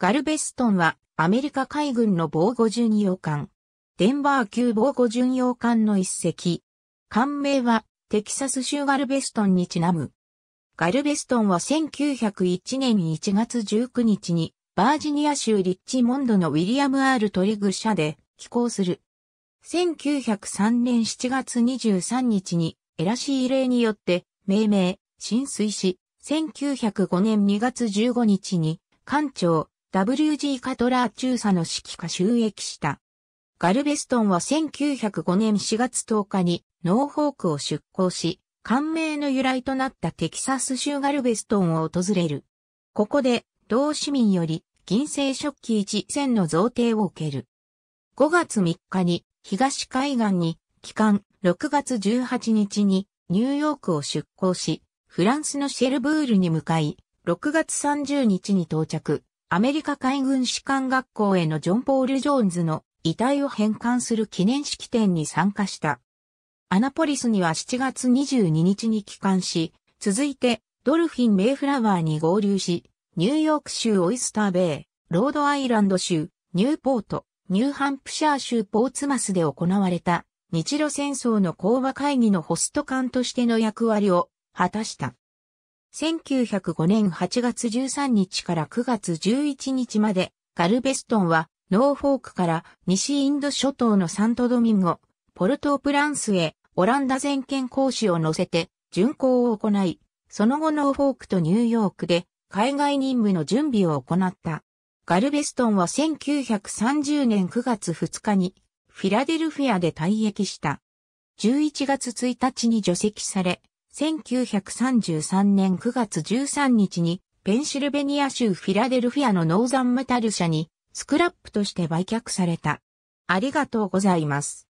ガルベストンはアメリカ海軍の防護巡洋艦。デンバー級防護巡洋艦の一隻。艦名はテキサス州ガルベストンにちなむ。ガルベストンは1901年1月19日にバージニア州リッチモンドのウィリアム・アール・トリグ社で寄港する。1903年7月23日にエラシーイによって命名、浸水し、1905年2月15日に艦長、WG カトラー中佐の指揮下収益した。ガルベストンは1905年4月10日にノーホークを出港し、官名の由来となったテキサス州ガルベストンを訪れる。ここで、同市民より銀製食器1銭の贈呈を受ける。5月3日に東海岸に帰還、6月18日にニューヨークを出港し、フランスのシェルブールに向かい、6月30日に到着。アメリカ海軍士官学校へのジョン・ポール・ジョーンズの遺体を返還する記念式典に参加した。アナポリスには7月22日に帰還し、続いてドルフィン・メイフラワーに合流し、ニューヨーク州オイスターベイ、ロードアイランド州、ニューポート、ニューハンプシャー州ポーツマスで行われた日露戦争の講和会議のホスト官としての役割を果たした。1905年8月13日から9月11日まで、ガルベストンは、ノーフォークから西インド諸島のサントドミンゴ、ポルトープランスへ、オランダ全権講使を乗せて、巡航を行い、その後ノーフォークとニューヨークで、海外任務の準備を行った。ガルベストンは1930年9月2日に、フィラデルフィアで退役した。11月1日に除籍され、1933年9月13日にペンシルベニア州フィラデルフィアのノーザンメタル社にスクラップとして売却された。ありがとうございます。